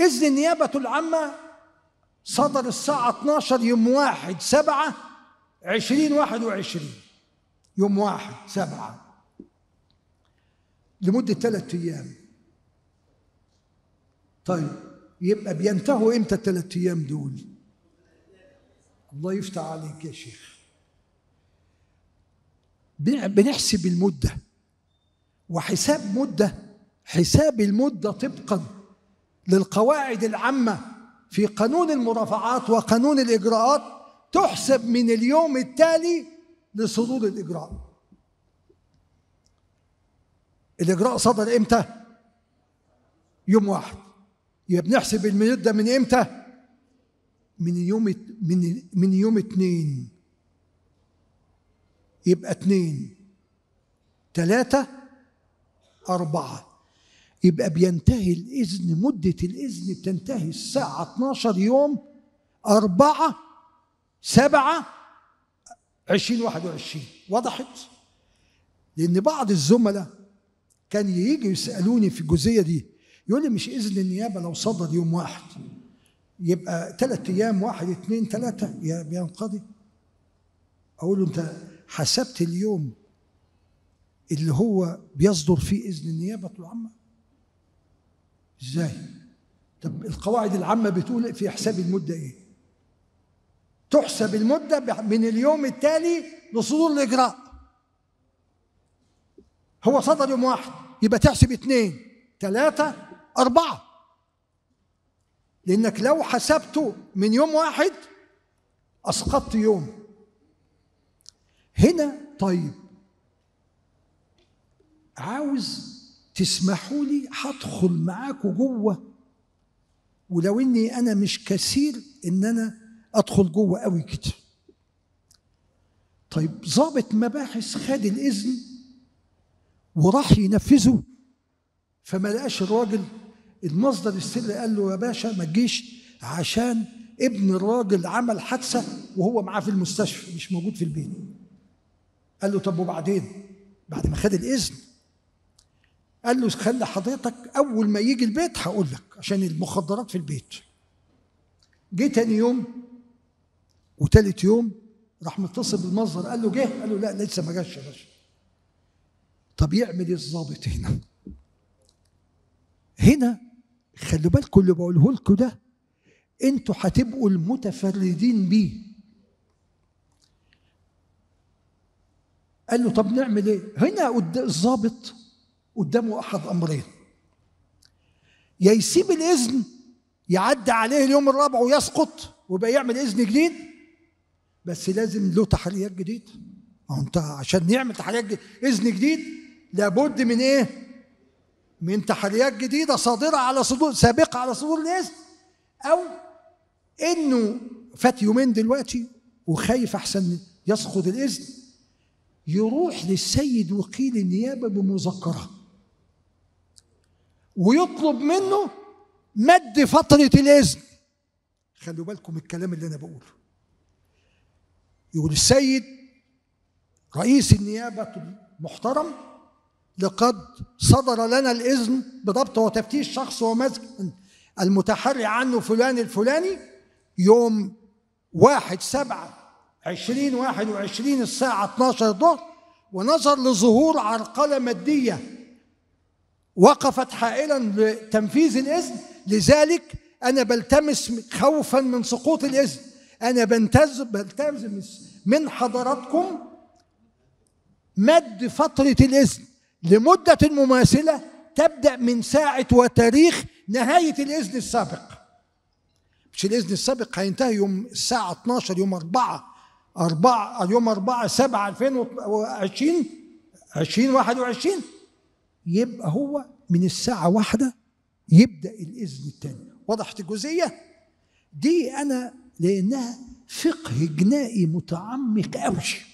إذن النيابة العامة صدر الساعة 12 يوم واحد سبعة عشرين واحد وعشرين يوم واحد سبعة لمدة ثلاثة أيام طيب يبقى بينتهوا إمتى الثلاثة أيام دول الله يفتح عليك يا شيخ بنحسب المدة وحساب مدة حساب المدة طبقاً للقواعد العامة في قانون المرافعات وقانون الإجراءات تحسب من اليوم التالي لصدور الإجراء الإجراء صدر إمتى؟ يوم واحد يبقى بنحسب المدة من إمتى؟ من يوم من من يوم اتنين يبقى اتنين تلاتة أربعة يبقى بينتهي الإذن مدة الإذن بتنتهي الساعة 12 يوم 4 7 20 21 وضحت لأن بعض الزملاء كان ييجوا يسألوني في الجزئية دي يقول لي مش إذن النيابة لو صدر يوم واحد يبقى ثلاث أيام واحد اثنين ثلاثة بينقضي أقول له أنت حسبت اليوم اللي هو بيصدر فيه إذن النيابة العامة ازاي طب القواعد العامه بتقول في حساب المده ايه تحسب المده من اليوم التالي لصدور الاجراء هو صدر يوم واحد يبقى تحسب اثنين ثلاثه اربعه لانك لو حسبته من يوم واحد اسقطت يوم هنا طيب عاوز تسمحوا لي هدخل معاكم جوه ولو اني انا مش كثير ان انا ادخل جوه قوي كده طيب ضابط مباحث خد الاذن وراح ينفذه فما لقاش الراجل المصدر السري قال له يا باشا ما تجيش عشان ابن الراجل عمل حادثه وهو معاه في المستشفى مش موجود في البيت قال له طب وبعدين بعد ما خد الاذن قال له خلي حضرتك اول ما يجي البيت هقول لك عشان المخدرات في البيت جه تاني يوم وتالت يوم راح متصل بالمصدر قال له جه قال له لا لسه ما جاش يا باشا طب يعمل ايه الظابط هنا هنا خلوا بالكم اللي بقوله لكم ده انتوا هتبقوا المتفردين بيه قال له طب نعمل ايه هنا الضابط قدامه احد امرين يا يسيب الاذن يعدي عليه اليوم الرابع ويسقط ويبقى يعمل اذن جديد بس لازم له تحريات جديده ما هو انت عشان يعمل تحريات جديد اذن جديد لابد من ايه من تحريات جديده صادره على صدور سابقه على صدور الاذن او انه فات يومين دلوقتي وخايف احسن يسقط الاذن يروح للسيد وكيل النيابه بمذكره ويطلب منه مد فترة الإذن خلوا بالكم الكلام اللي أنا بقوله يقول السيد رئيس النيابة المحترم لقد صدر لنا الإذن بضبط وتفتيش شخص ومزج المتحري عنه فلان الفلاني يوم واحد سبعة عشرين واحد وعشرين الساعة 12 الظهر ونظر لظهور عرقلة مادية وقفت حائلا لتنفيذ الإذن لذلك أنا بلتمس خوفا من سقوط الإذن أنا بنتز بلتمس من حضراتكم مد فترة الإذن لمدة مماثلة تبدأ من ساعة وتاريخ نهاية الإذن السابق مش الإذن السابق هينتهي يوم الساعة 12 يوم 4 4 يوم 4 7 2020 2021 يبقى هو من الساعة واحدة يبدأ الإذن الثاني وضحت الجزئية دي أنا لأنها فقه جنائي متعمق أوي